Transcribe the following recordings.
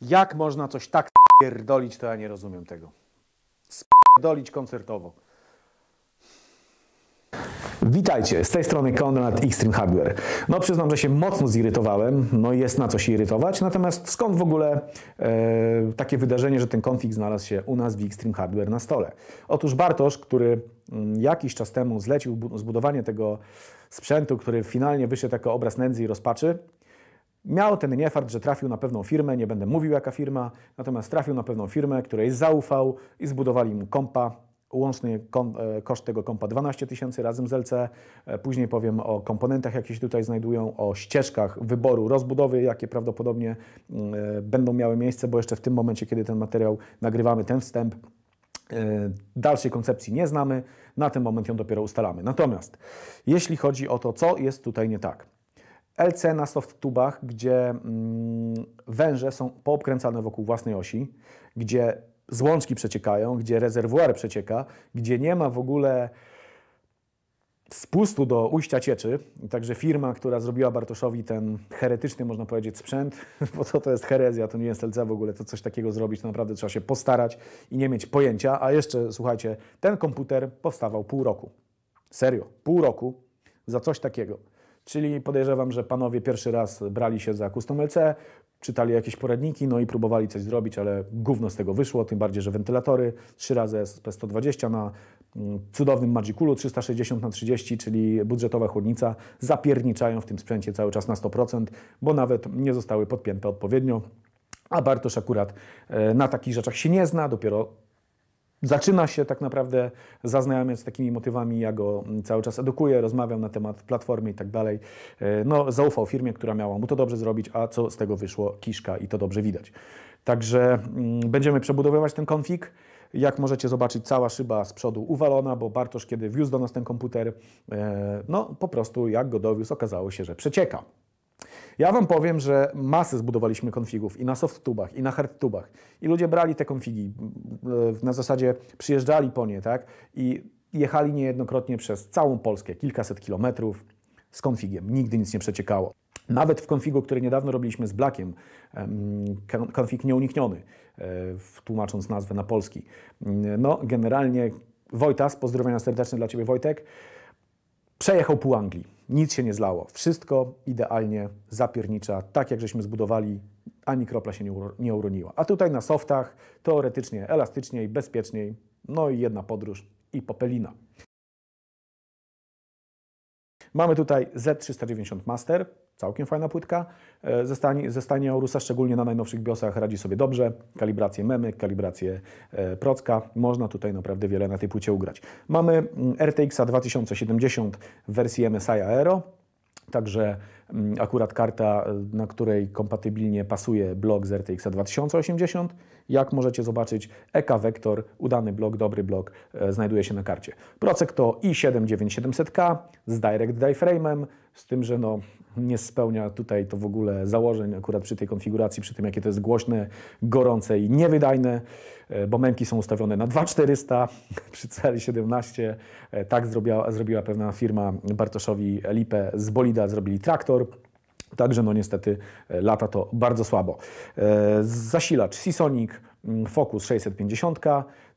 Jak można coś tak spierdolić, to ja nie rozumiem tego. Spierdolić koncertowo. Witajcie, z tej strony Konrad Xtreme Hardware. No przyznam, że się mocno zirytowałem, no jest na co się irytować, natomiast skąd w ogóle e, takie wydarzenie, że ten konfig znalazł się u nas w Xtreme Hardware na stole? Otóż Bartosz, który mm, jakiś czas temu zlecił zbudowanie tego sprzętu, który finalnie wyszedł jako obraz nędzy i rozpaczy, Miał ten niefart, że trafił na pewną firmę, nie będę mówił jaka firma, natomiast trafił na pewną firmę, której zaufał i zbudowali mu kompa, Łączny e, koszt tego kompa 12 tysięcy razem z LC. E, później powiem o komponentach, jakie się tutaj znajdują, o ścieżkach wyboru rozbudowy, jakie prawdopodobnie mm, e, będą miały miejsce, bo jeszcze w tym momencie, kiedy ten materiał nagrywamy, ten wstęp, dalszej koncepcji nie znamy. Na ten moment ją dopiero ustalamy. Natomiast jeśli chodzi o to, co jest tutaj nie tak. LC na soft tubach, gdzie mm, węże są poobkręcane wokół własnej osi, gdzie złączki przeciekają, gdzie rezerwuar przecieka, gdzie nie ma w ogóle spustu do ujścia cieczy. Także firma, która zrobiła Bartoszowi ten heretyczny, można powiedzieć, sprzęt, bo to, to jest herezja, to nie jest LC w ogóle, to coś takiego zrobić, to naprawdę trzeba się postarać i nie mieć pojęcia. A jeszcze, słuchajcie, ten komputer powstawał pół roku. Serio, pół roku za coś takiego. Czyli podejrzewam, że panowie pierwszy raz brali się za custom LC, czytali jakieś poradniki, no i próbowali coś zrobić, ale gówno z tego wyszło, tym bardziej, że wentylatory 3 razy SP120 na mm, cudownym Magiculu 360 na 30, czyli budżetowa chłodnica, zapierniczają w tym sprzęcie cały czas na 100%, bo nawet nie zostały podpięte odpowiednio. A Bartosz akurat e, na takich rzeczach się nie zna, dopiero zaczyna się tak naprawdę zaznajamiać z takimi motywami. Ja go mm, cały czas edukuję, rozmawiam na temat platformy i tak dalej. E, no, zaufał firmie, która miała mu to dobrze zrobić, a co z tego wyszło? Kiszka i to dobrze widać. Także mm, będziemy przebudowywać ten konfig. Jak możecie zobaczyć, cała szyba z przodu uwalona, bo Bartosz, kiedy wiózł do nas ten komputer, e, no po prostu jak go dowiózł, okazało się, że przecieka. Ja Wam powiem, że masy zbudowaliśmy konfigów i na soft tubach i na hard tubach I ludzie brali te konfigi, e, na zasadzie przyjeżdżali po nie, tak? I jechali niejednokrotnie przez całą Polskę, kilkaset kilometrów z konfigiem. Nigdy nic nie przeciekało. Nawet w konfigu, który niedawno robiliśmy z Blackiem, konfig nieunikniony, e, tłumacząc nazwę na polski. No, generalnie Wojtas, pozdrowienia serdeczne dla Ciebie Wojtek, przejechał pół Anglii nic się nie zlało. Wszystko idealnie zapiernicza, tak jak żeśmy zbudowali, ani kropla się nie, uro, nie uroniła. A tutaj na softach teoretycznie elastyczniej, bezpieczniej, no i jedna podróż i popelina. Mamy tutaj Z390 Master, całkiem fajna płytka. E, ze, ze stanie Orusa, szczególnie na najnowszych biosach, radzi sobie dobrze. Kalibrację memy, kalibrację e, procka. Można tutaj naprawdę wiele na tej płycie ugrać. Mamy mm, RTX-a 2070 w wersji MSI Aero. Także mm, akurat karta, e, na której kompatybilnie pasuje blok z RTX 2080. Jak możecie zobaczyć, EK Vector, udany blok, dobry blok, e, znajduje się na karcie. Procek to i7 9700K z Direct Diframe'em, z tym, że no, nie spełnia tutaj to w ogóle założeń akurat przy tej konfiguracji, przy tym jakie to jest głośne, gorące i niewydajne, e, bo męki są ustawione na 2400 przy celi 17. E, tak zrobiła, zrobiła pewna firma Bartoszowi Lipę z Bolida, zrobili traktor. Także no niestety e, lata to bardzo słabo. Zasilacz Seasonic mm, Focus 650,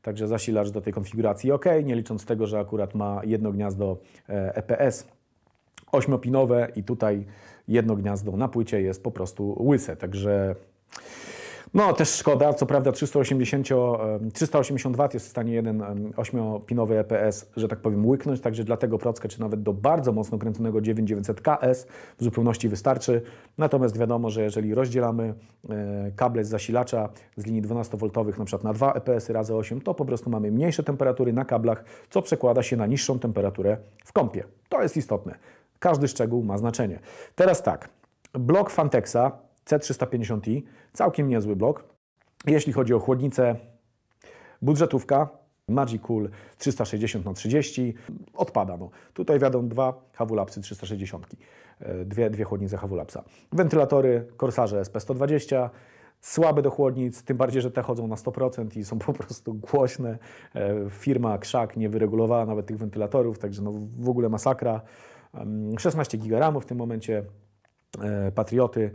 także zasilacz do tej konfiguracji ok, nie licząc tego, że akurat ma jedno gniazdo EPS ośmiopinowe i tutaj jedno gniazdo na płycie jest po prostu łyse, także... No, też szkoda, co prawda 380, 380 W jest w stanie jeden 8-pinowy EPS, że tak powiem, łyknąć, także dlatego prockę czy nawet do bardzo mocno kręconego 9900KS w zupełności wystarczy. Natomiast wiadomo, że jeżeli rozdzielamy e, kable z zasilacza z linii 12V na przykład na 2 EPS razy 8, to po prostu mamy mniejsze temperatury na kablach, co przekłada się na niższą temperaturę w kąpie. To jest istotne. Każdy szczegół ma znaczenie. Teraz tak, blok Fantexa C350i, całkiem niezły blok. Jeśli chodzi o chłodnicę, budżetówka, Cool 360x30, odpada. No. Tutaj wiadomo dwa Havulapsy 360, e, dwie, dwie chłodnice Havulapsa. Wentylatory, Corsarze SP120, słabe do chłodnic, tym bardziej, że te chodzą na 100% i są po prostu głośne. E, firma Krzak nie wyregulowała nawet tych wentylatorów, także no w ogóle masakra. 16 GB w tym momencie. E, Patrioty.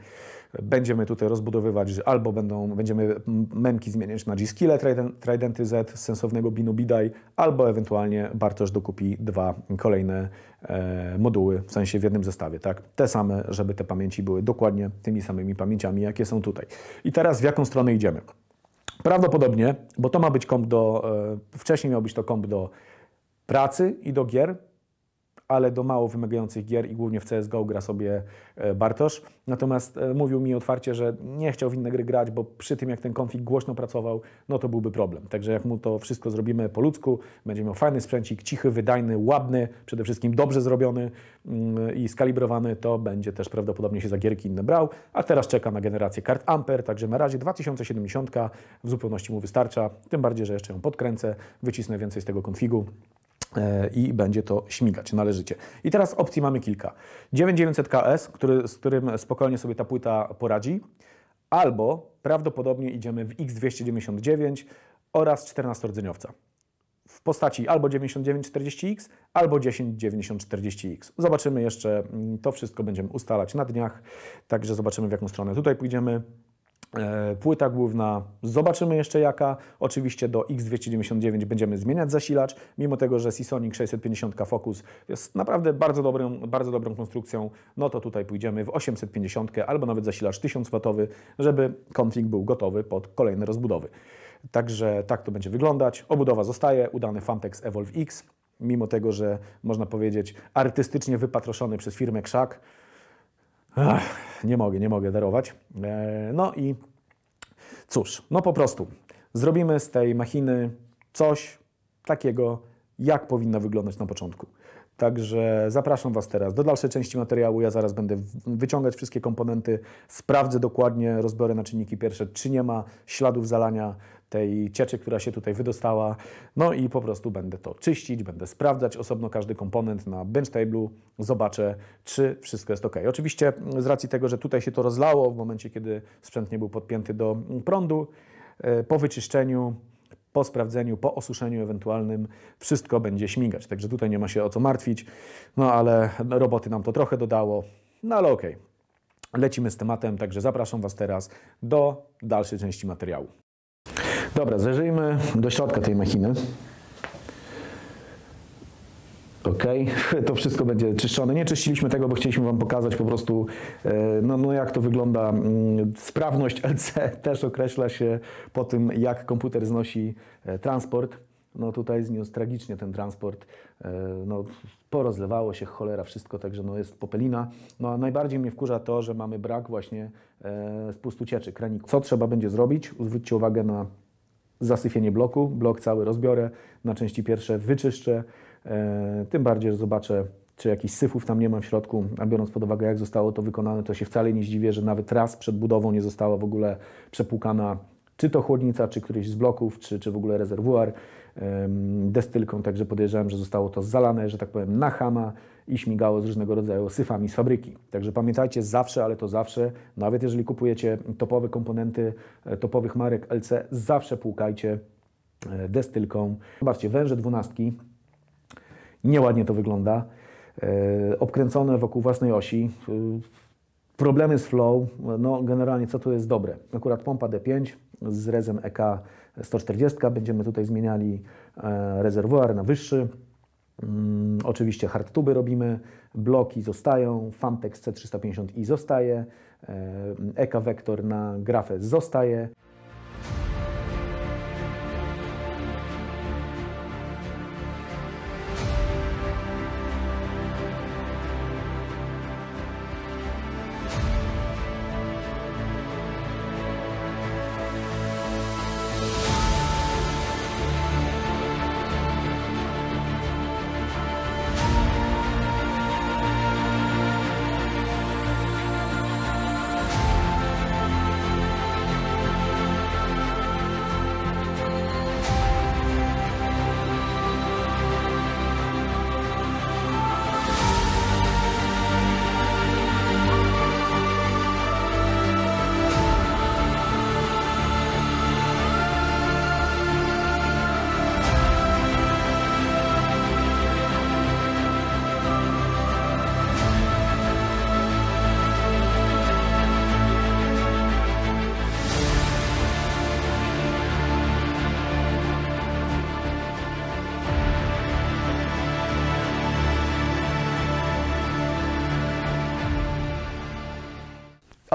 Będziemy tutaj rozbudowywać, że albo będą, będziemy memki zmieniać na G-Skille Tridenty Z z sensownego Binu Bidaj, albo ewentualnie Bartosz dokupi dwa kolejne e, moduły, w sensie w jednym zestawie, tak? Te same, żeby te pamięci były dokładnie tymi samymi pamięciami, jakie są tutaj. I teraz w jaką stronę idziemy? Prawdopodobnie, bo to ma być komp do, e, wcześniej miał być to komp do pracy i do gier, ale do mało wymagających gier i głównie w CSGO gra sobie e, Bartosz. Natomiast e, mówił mi otwarcie, że nie chciał w inne gry grać, bo przy tym jak ten konfig głośno pracował, no to byłby problem. Także jak mu to wszystko zrobimy po ludzku, będzie miał fajny sprzęcik, cichy, wydajny, ładny, przede wszystkim dobrze zrobiony mm, i skalibrowany, to będzie też prawdopodobnie się za gierki inne brał. A teraz czeka na generację kart amper. także na razie 2070 w zupełności mu wystarcza, tym bardziej, że jeszcze ją podkręcę, wycisnę więcej z tego konfigu E, i będzie to śmigać należycie. I teraz opcji mamy kilka. 9900KS, który, z którym spokojnie sobie ta płyta poradzi, albo prawdopodobnie idziemy w X299 oraz 14-rdzeniowca w postaci albo 9940X, albo 109040X. Zobaczymy jeszcze, mm, to wszystko będziemy ustalać na dniach, także zobaczymy w jaką stronę tutaj pójdziemy. E, płyta główna, zobaczymy jeszcze jaka. Oczywiście do X299 będziemy zmieniać zasilacz, mimo tego, że Seasonic 650 Focus jest naprawdę bardzo dobrą, bardzo dobrą konstrukcją, no to tutaj pójdziemy w 850 albo nawet zasilacz 1000W, żeby konfig był gotowy pod kolejne rozbudowy. Także tak to będzie wyglądać. Obudowa zostaje, udany Fantex Evolve X, mimo tego, że można powiedzieć artystycznie wypatroszony przez firmę Krzak, Ach, nie mogę, nie mogę darować. E, no i cóż, no po prostu zrobimy z tej machiny coś takiego, jak powinna wyglądać na początku. Także zapraszam Was teraz do dalszej części materiału. Ja zaraz będę wyciągać wszystkie komponenty, sprawdzę dokładnie, rozbiorę na czynniki pierwsze, czy nie ma śladów zalania, tej cieczy, która się tutaj wydostała. No i po prostu będę to czyścić, będę sprawdzać osobno każdy komponent na bench table'u, zobaczę, czy wszystko jest ok. Oczywiście mm, z racji tego, że tutaj się to rozlało w momencie, kiedy sprzęt nie był podpięty do prądu, e, po wyczyszczeniu po sprawdzeniu, po osuszeniu ewentualnym, wszystko będzie śmigać. Także tutaj nie ma się o co martwić, no ale roboty nam to trochę dodało, no ale okej. Okay. Lecimy z tematem, także zapraszam Was teraz do dalszej części materiału. Dobra, zajrzyjmy do środka tej machiny. Ok, to wszystko będzie czyszczone. Nie czyściliśmy tego, bo chcieliśmy Wam pokazać po prostu, e, no, no jak to wygląda. Mm, sprawność LC też określa się po tym, jak komputer znosi e, transport. No tutaj zniósł tragicznie ten transport. E, no, porozlewało się cholera wszystko, także no jest popelina. No a najbardziej mnie wkurza to, że mamy brak właśnie spustu cieczy, kraniku. Co trzeba będzie zrobić? Zwróćcie uwagę na zasyfienie bloku, blok cały rozbiorę, na części pierwsze wyczyszczę, e, tym bardziej, że zobaczę, czy jakichś syfów tam nie mam w środku, a biorąc pod uwagę, jak zostało to wykonane, to się wcale nie zdziwię, że nawet raz przed budową nie została w ogóle przepłukana czy to chłodnica, czy któryś z bloków, czy, czy w ogóle rezerwuar destylką, także podejrzewam, że zostało to zalane, że tak powiem, na chama, i śmigało z różnego rodzaju syfami z fabryki. Także pamiętajcie zawsze, ale to zawsze, nawet jeżeli kupujecie topowe komponenty e, topowych marek LC, zawsze płukajcie e, destylką. Zobaczcie, węże dwunastki, nieładnie to wygląda, e, obkręcone wokół własnej osi, problemy z flow, no generalnie co tu jest dobre? Akurat pompa D5 z rezem EK 140, będziemy tutaj zmieniali rezerwuar na wyższy, Mm, oczywiście hardtuby robimy, bloki zostają, Fantex C350i zostaje, e, Eka Vector na grafę zostaje.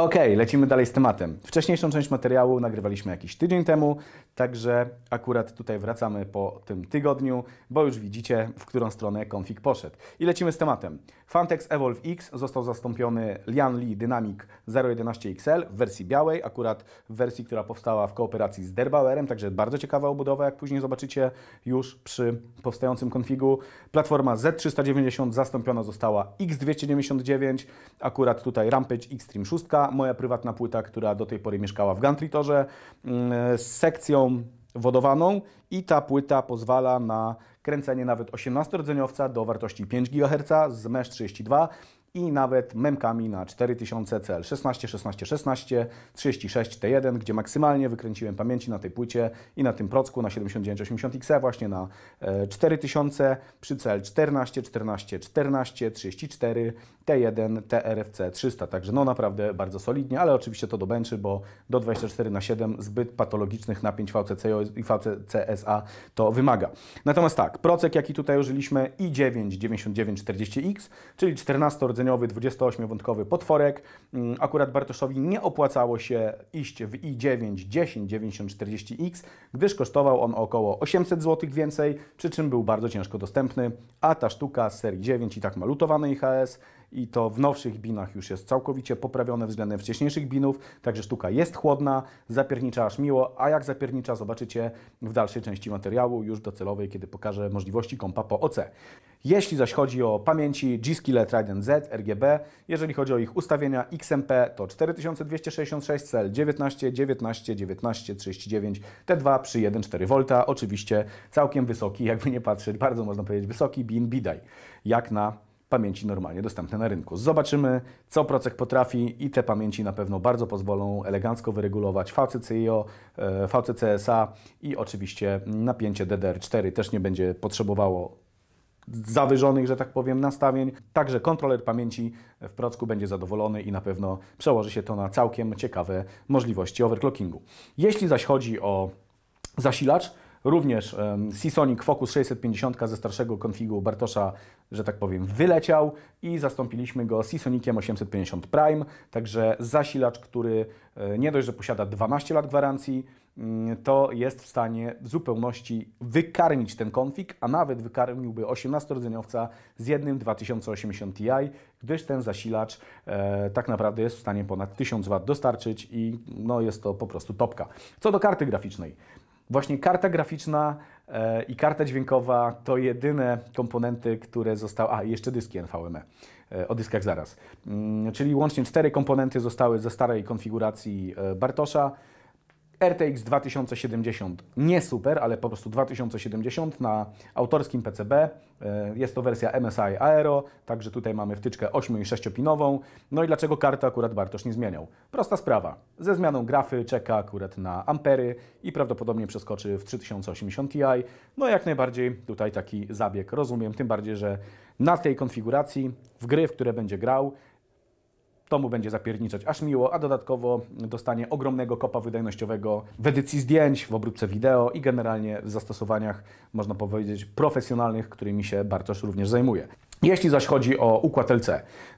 Okej, okay, lecimy dalej z tematem. Wcześniejszą część materiału nagrywaliśmy jakiś tydzień temu, także akurat tutaj wracamy po tym tygodniu, bo już widzicie, w którą stronę config poszedł. I lecimy z tematem. Fantex Evolve X został zastąpiony Lian Li Dynamic 011XL w wersji białej, akurat w wersji, która powstała w kooperacji z Derbauerem, także bardzo ciekawa obudowa, jak później zobaczycie już przy powstającym konfigu. Platforma Z390 zastąpiona została X299, akurat tutaj Rampage Xtreme 6, moja prywatna płyta, która do tej pory mieszkała w Gantritorze mm, z sekcją wodowaną i ta płyta pozwala na kręcenie nawet 18-rdzeniowca do wartości 5 GHz z mesh 32 i nawet memkami na 4000 CL 16, 16, 16, 36 T1, gdzie maksymalnie wykręciłem pamięci na tej płycie i na tym procku na 7980XE właśnie na 4000 e, przy CL 14, 14, 14, 34 T1 TRFC 300. Także no naprawdę bardzo solidnie, ale oczywiście to do bo do 24 na 7 zbyt patologicznych napięć VCC i CSA to wymaga. Natomiast tak, procek jaki tutaj użyliśmy i 9 9940X, czyli 14 rdzeni ośmiordzeniowym 28-wątkowy potworek. Mm, akurat Bartoszowi nie opłacało się iść w i9 109040X, gdyż kosztował on około 800 zł więcej, przy czym był bardzo ciężko dostępny, a ta sztuka z serii 9 i tak malutowanej HS i to w nowszych binach już jest całkowicie poprawione względem wcześniejszych binów, także sztuka jest chłodna, zapiernicza aż miło, a jak zapiernicza zobaczycie w dalszej części materiału, już docelowej, kiedy pokażę możliwości kompa po OC. Jeśli zaś chodzi o pamięci G-Skille Trident Z, RGB, jeżeli chodzi o ich ustawienia XMP to 4266 cel 19, 19, 19, 39, T2 przy 1,4V, oczywiście całkiem wysoki, jakby nie patrzeć, bardzo można powiedzieć wysoki bin bidaj, jak na pamięci normalnie dostępne na rynku. Zobaczymy, co Procek potrafi i te pamięci na pewno bardzo pozwolą elegancko wyregulować VCCIO, e VCCSA e, i oczywiście napięcie DDR4 też nie będzie potrzebowało zawyżonych, że tak powiem, nastawień. Także kontroler pamięci w Procku będzie zadowolony i na pewno przełoży się to na całkiem ciekawe możliwości overclockingu. Jeśli zaś chodzi o zasilacz, Również Seasonic Focus 650 ze starszego konfigu Bartosza, że tak powiem, wyleciał i zastąpiliśmy go Seasoniciem 850 Prime, także zasilacz, który e, nie dość, że posiada 12 lat gwarancji, mm, to jest w stanie w zupełności wykarmić ten konfig, a nawet wykarmiłby 18-rdzeniowca z jednym 2080 Ti, gdyż ten zasilacz e, tak naprawdę jest w stanie ponad 1000 W dostarczyć i no, jest to po prostu topka. Co do karty graficznej, Właśnie karta graficzna e, i karta dźwiękowa to jedyne komponenty, które zostały. A, jeszcze dyski NVMe. E, o dyskach zaraz. Mm, czyli łącznie cztery komponenty zostały ze starej konfiguracji e, Bartosza. RTX 2070 nie super, ale po prostu 2070 na autorskim PCB. E, jest to wersja MSI Aero, także tutaj mamy wtyczkę 8 i 6-pinową. No i dlaczego karty akurat Bartosz nie zmieniał? Prosta sprawa. Ze zmianą grafy czeka akurat na ampery i prawdopodobnie przeskoczy w 3080 Ti. No jak najbardziej tutaj taki zabieg rozumiem, tym bardziej, że na tej konfiguracji w gry, w które będzie grał, to mu będzie zapierniczać aż miło, a dodatkowo dostanie ogromnego kopa wydajnościowego w edycji zdjęć, w obróbce wideo i generalnie w zastosowaniach, można powiedzieć, profesjonalnych, którymi się Bartosz również zajmuje. Jeśli zaś chodzi o układ LC,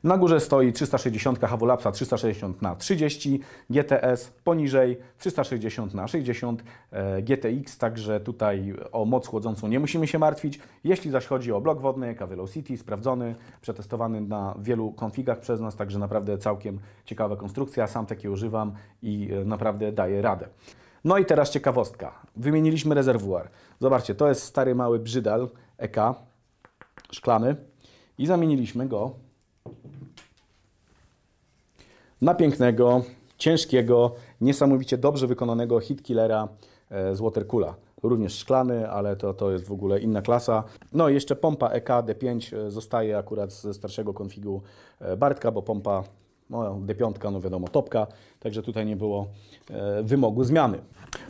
na górze stoi 360 Havolapsa 360 na 30 GTS, poniżej 360 na 60 e, GTX, także tutaj o moc chłodzącą nie musimy się martwić. Jeśli zaś chodzi o blok wodny, City, sprawdzony, przetestowany na wielu konfigach przez nas, także naprawdę całkiem ciekawa konstrukcja, sam takie używam i e, naprawdę daje radę. No i teraz ciekawostka. Wymieniliśmy rezerwuar. Zobaczcie, to jest stary mały brzydal EK, szklany i zamieniliśmy go na pięknego, ciężkiego, niesamowicie dobrze wykonanego hit killera e, z Watercoola. Również szklany, ale to, to jest w ogóle inna klasa. No i jeszcze pompa EK D5 e, zostaje akurat ze starszego konfigu e, Bartka, bo pompa no, D5, no wiadomo, topka, także tutaj nie było e, wymogu zmiany.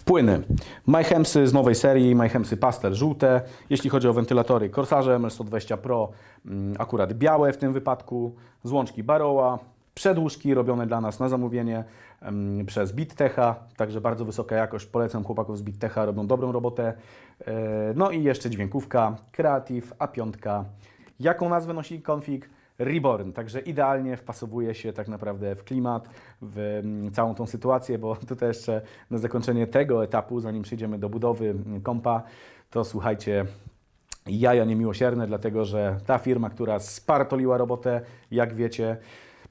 Płyny. MyHemsy z nowej serii, MyHemsy Pastel żółte. Jeśli chodzi o wentylatory, Corsarze ML120 Pro m, mm, akurat białe w tym wypadku, złączki Baroła, przedłużki robione dla nas na zamówienie um, przez BitTecha, także bardzo wysoka jakość. Polecam chłopaków z BitTecha, robią dobrą robotę. E, no i jeszcze dźwiękówka Creative A5. Jaką nazwę nosi konfig? Reborn. Także idealnie wpasowuje się tak naprawdę w klimat, w mm, całą tą sytuację, bo tutaj jeszcze na zakończenie tego etapu, zanim przejdziemy do budowy mm, kompa, to słuchajcie, jaja niemiłosierne, dlatego że ta firma, która spartoliła robotę, jak wiecie,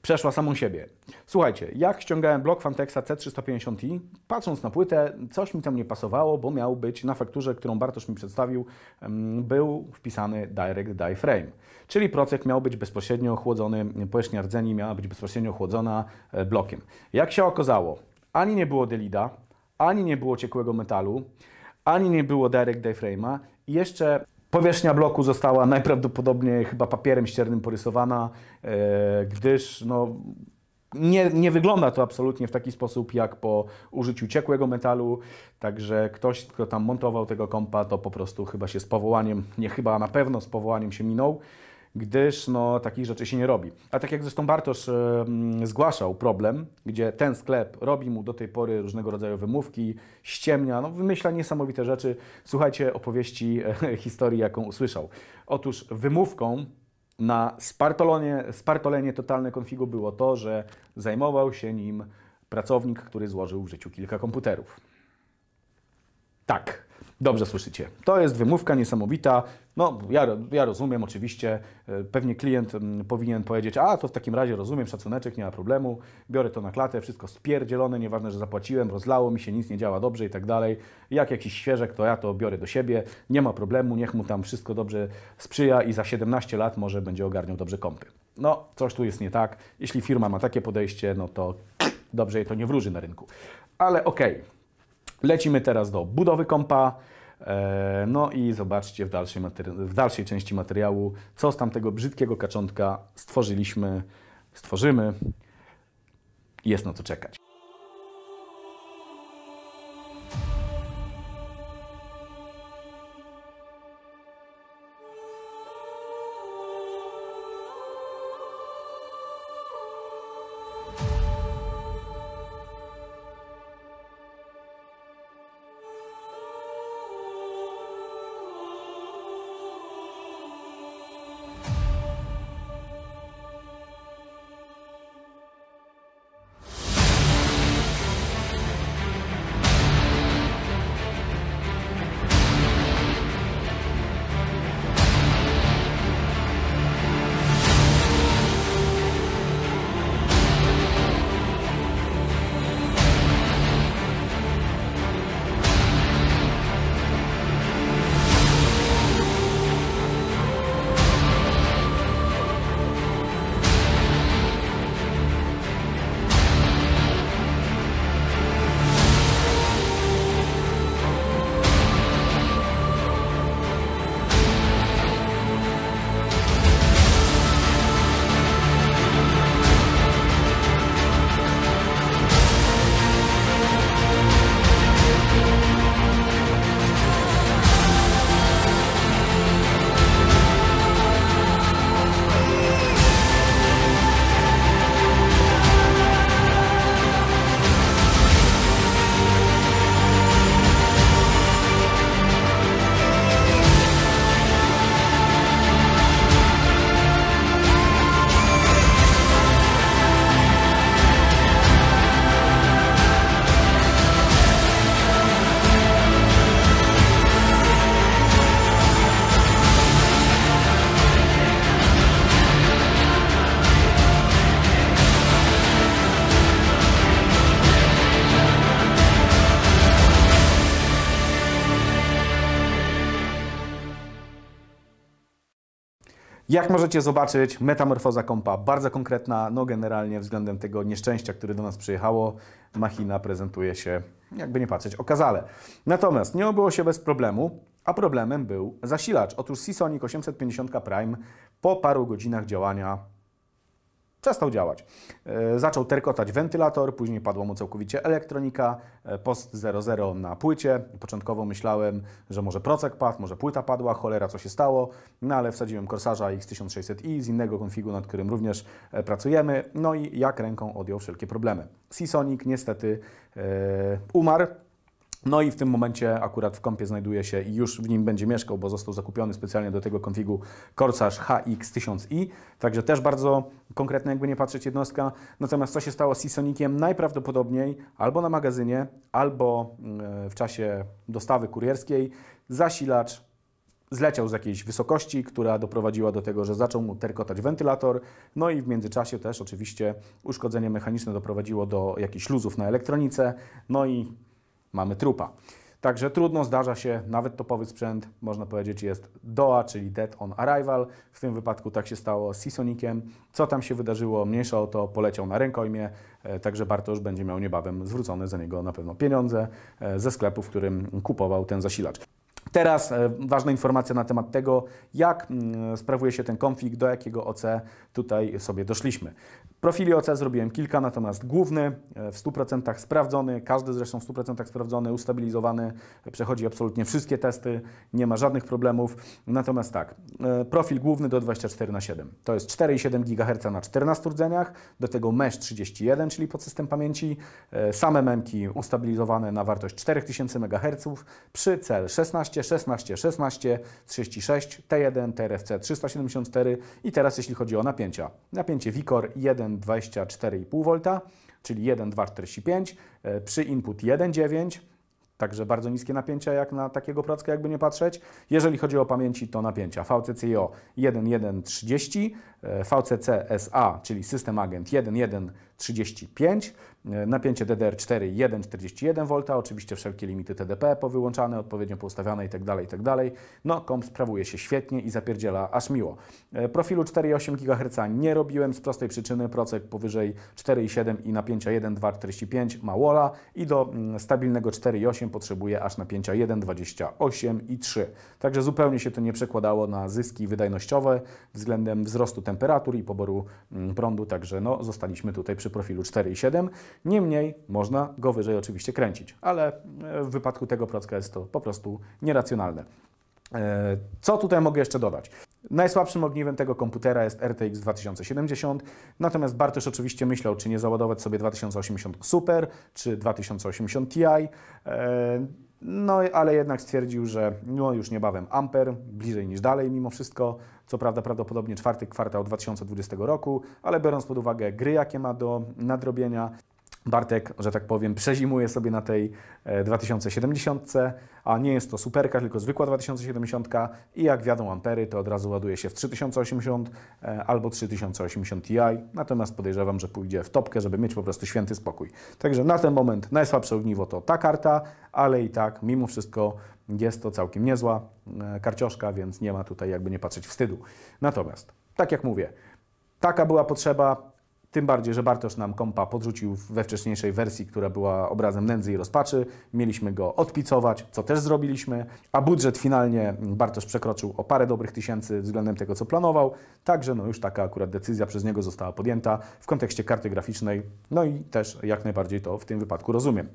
przeszła samą siebie. Słuchajcie, jak ściągałem blok Fantexa C350i, patrząc na płytę, coś mi tam nie pasowało, bo miał być na fakturze, którą Bartosz mi przedstawił, był wpisany Direct Die Frame. Czyli procek miał być bezpośrednio chłodzony, powierzchnia rdzeni miała być bezpośrednio chłodzona e, blokiem. Jak się okazało, ani nie było delida, ani nie było ciekłego metalu, ani nie było direct dayframe'a i jeszcze Powierzchnia bloku została najprawdopodobniej chyba papierem ściernym porysowana, e, gdyż no, nie, nie, wygląda to absolutnie w taki sposób jak po użyciu ciekłego metalu, także ktoś, kto tam montował tego kompa, to po prostu chyba się z powołaniem, nie chyba, a na pewno z powołaniem się minął gdyż no, takich rzeczy się nie robi. A tak jak zresztą Bartosz zgłaszał problem, gdzie ten sklep robi mu do tej pory różnego rodzaju wymówki, ściemnia, no, wymyśla niesamowite rzeczy. Słuchajcie opowieści, e, historii, jaką usłyszał. Otóż wymówką na spartolenie, spartolenie totalne konfigu było to, że zajmował się nim pracownik, który złożył w życiu kilka komputerów. Tak, Dobrze słyszycie. To jest wymówka niesamowita. No, ja, ja rozumiem oczywiście. E, pewnie klient mm, powinien powiedzieć, a to w takim razie rozumiem, szacuneczek, nie ma problemu. Biorę to na klatę, wszystko spierdzielone, nieważne, że zapłaciłem, rozlało mi się, nic nie działa dobrze i tak dalej. Jak jakiś świeżek, to ja to biorę do siebie. Nie ma problemu, niech mu tam wszystko dobrze sprzyja i za 17 lat może będzie ogarniał dobrze kąpy. No, coś tu jest nie tak. Jeśli firma ma takie podejście, no to dobrze jej to nie wróży na rynku. Ale okej. Okay. Lecimy teraz do budowy kompa. E, no i zobaczcie w dalszej, w dalszej części materiału, co z tamtego brzydkiego kaczątka stworzyliśmy, stworzymy. Jest na co czekać. Jak możecie zobaczyć, metamorfoza kompa bardzo konkretna, no generalnie względem tego nieszczęścia, które do nas przyjechało, machina prezentuje się, jakby nie patrzeć, okazale. Natomiast nie obyło się bez problemu, a problemem był zasilacz. Otóż Seasonic 850 Prime po paru godzinach działania przestał działać. E, zaczął terkotać wentylator, później padła mu całkowicie elektronika, e, post 00 na płycie. Początkowo myślałem, że może procek padł, może płyta padła, cholera co się stało, no ale wsadziłem Corsarza X1600i z innego konfigu, nad którym również e, pracujemy, no i jak ręką odjął wszelkie problemy. Seasonic niestety umarł, no i w tym momencie akurat w kąpie znajduje się i już w nim będzie mieszkał, bo został zakupiony specjalnie do tego konfigu Corsair HX1000i, także też bardzo konkretna jakby nie patrzeć jednostka. Natomiast co się stało z Seasonikiem? Najprawdopodobniej albo na magazynie, albo e, w czasie dostawy kurierskiej zasilacz zleciał z jakiejś wysokości, która doprowadziła do tego, że zaczął mu terkotać wentylator. No i w międzyczasie też oczywiście uszkodzenie mechaniczne doprowadziło do jakichś luzów na elektronice. No i mamy trupa. Także trudno, zdarza się, nawet topowy sprzęt, można powiedzieć, jest DOA, czyli Dead on Arrival. W tym wypadku tak się stało z Seasonikiem. Co tam się wydarzyło, mniejsza o to, poleciał na rękojmie, e, także Bartosz będzie miał niebawem zwrócone za niego na pewno pieniądze e, ze sklepu, w którym kupował ten zasilacz. Teraz e, ważna informacja na temat tego, jak mm, sprawuje się ten konflikt, do jakiego OC tutaj sobie doszliśmy. Profili OC e zrobiłem kilka, natomiast główny e, w 100% sprawdzony, każdy zresztą w 100% sprawdzony, ustabilizowany, przechodzi absolutnie wszystkie testy, nie ma żadnych problemów. Natomiast tak, e, profil główny do 24 na 7 To jest 4,7 GHz na 14 rdzeniach, do tego mesh 31, czyli podsystem pamięci, same memki ustabilizowane na wartość 4000 MHz przy cel 16, 16, 16, 36, T1, TRFC 374 i teraz jeśli chodzi o napięcia. Napięcie Vicor 1 1,24,5 V, czyli 1,245 e, przy input 1,9 Także bardzo niskie napięcia jak na takiego procka, jakby nie patrzeć. Jeżeli chodzi o pamięci, to napięcia VCCIO 1130, VCC-SA, czyli System Agent 1135, e, napięcie DDR4 1,41V, oczywiście wszelkie limity TDP powyłączane, odpowiednio poustawiane itd., tak itd. Tak no, komp sprawuje się świetnie i zapierdziela aż miło. E, profilu 4,8 GHz nie robiłem z prostej przyczyny, procek powyżej 4,7 i napięcia 1,2,45 ma walla i do mm, stabilnego 4,8 8 potrzebuje aż napięcia 1,28 i 3. Także zupełnie się to nie przekładało na zyski wydajnościowe względem wzrostu temperatur i poboru mm, prądu, także no, zostaliśmy tutaj przy profilu 4,7. Niemniej można go wyżej oczywiście kręcić, ale e, w wypadku tego procka jest to po prostu nieracjonalne. E, co tutaj mogę jeszcze dodać? Najsłabszym ogniwem tego komputera jest RTX 2070, natomiast Bartosz oczywiście myślał, czy nie załadować sobie 2080 Super, czy 2080 Ti. E, no, ale jednak stwierdził, że no, już niebawem Amper, bliżej niż dalej mimo wszystko. Co prawda prawdopodobnie czwarty kwartał 2020 roku, ale biorąc pod uwagę gry, jakie ma do nadrobienia, Bartek, że tak powiem, przezimuje sobie na tej 2070, e, a nie jest to superka, tylko zwykła 2070 i jak wiadomo ampery, to od razu ładuje się w 3080 e, albo 3080 Ti, natomiast podejrzewam, że pójdzie w topkę, żeby mieć po prostu święty spokój. Także na ten moment najsłabsze ogniwo to ta karta, ale i tak mimo wszystko jest to całkiem niezła e, karcioszka, więc nie ma tutaj jakby nie patrzeć wstydu. Natomiast, tak jak mówię, taka była potrzeba, tym bardziej, że Bartosz nam kompa podrzucił we wcześniejszej wersji, która była obrazem nędzy i rozpaczy. Mieliśmy go odpicować, co też zrobiliśmy, a budżet finalnie Bartosz przekroczył o parę dobrych tysięcy względem tego, co planował. Także no już taka akurat decyzja przez niego została podjęta w kontekście karty graficznej. No i też jak najbardziej to w tym wypadku rozumiem.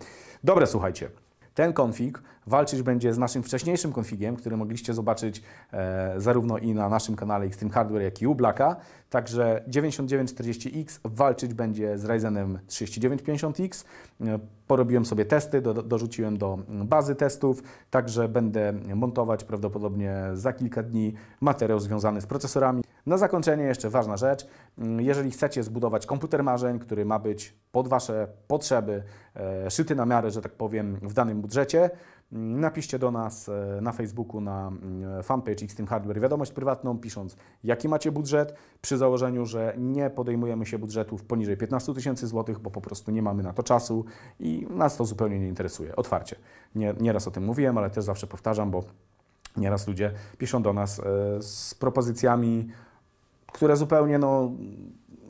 Dobre, słuchajcie. Ten konfig Walczyć będzie z naszym wcześniejszym konfigiem, który mogliście zobaczyć e, zarówno i na naszym kanale Extreme Hardware, jak i u Blacka. Także 9940X walczyć będzie z Ryzenem 3950X. E, porobiłem sobie testy, do, dorzuciłem do bazy testów, także będę montować prawdopodobnie za kilka dni materiał związany z procesorami. Na zakończenie jeszcze ważna rzecz. Mm, jeżeli chcecie zbudować komputer marzeń, który ma być pod Wasze potrzeby, e, szyty na miarę, że tak powiem, w danym budżecie, Napiszcie do nas e, na Facebooku, na mm, fanpage X-Team Hardware wiadomość prywatną, pisząc jaki macie budżet, przy założeniu, że nie podejmujemy się budżetów poniżej 15 tysięcy złotych, bo po prostu nie mamy na to czasu i nas to zupełnie nie interesuje, otwarcie. Nie, nieraz o tym mówiłem, ale też zawsze powtarzam, bo nieraz ludzie piszą do nas e, z propozycjami, które zupełnie no,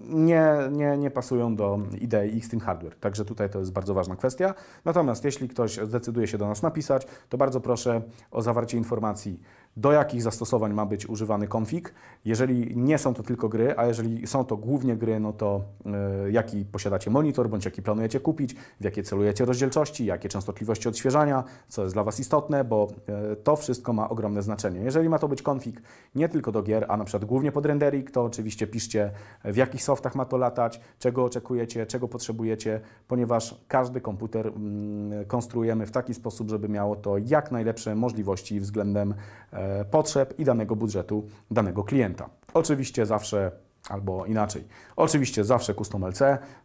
nie, nie, nie pasują do idei X-Team Hardware. Także tutaj to jest bardzo ważna kwestia. Natomiast jeśli ktoś zdecyduje się do nas napisać, to bardzo proszę o zawarcie informacji do jakich zastosowań ma być używany konfig. Jeżeli nie są to tylko gry, a jeżeli są to głównie gry, no to yy, jaki posiadacie monitor, bądź jaki planujecie kupić, w jakie celujecie rozdzielczości, jakie częstotliwości odświeżania, co jest dla Was istotne, bo yy, to wszystko ma ogromne znaczenie. Jeżeli ma to być konfig nie tylko do gier, a na przykład głównie pod rendering, to oczywiście piszcie w jakich software softach ma to latać, czego oczekujecie, czego potrzebujecie, ponieważ każdy komputer mm, konstruujemy w taki sposób, żeby miało to jak najlepsze możliwości względem e, potrzeb i danego budżetu danego klienta. Oczywiście zawsze albo inaczej. Oczywiście zawsze custom LC,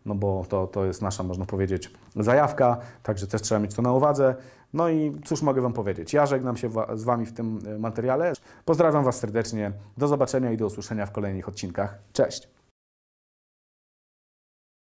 no bo to, to jest nasza, można powiedzieć, zajawka, także też trzeba mieć to na uwadze. No i cóż mogę Wam powiedzieć? Ja żegnam się z Wami w tym materiale. Pozdrawiam Was serdecznie, do zobaczenia i do usłyszenia w kolejnych odcinkach. Cześć!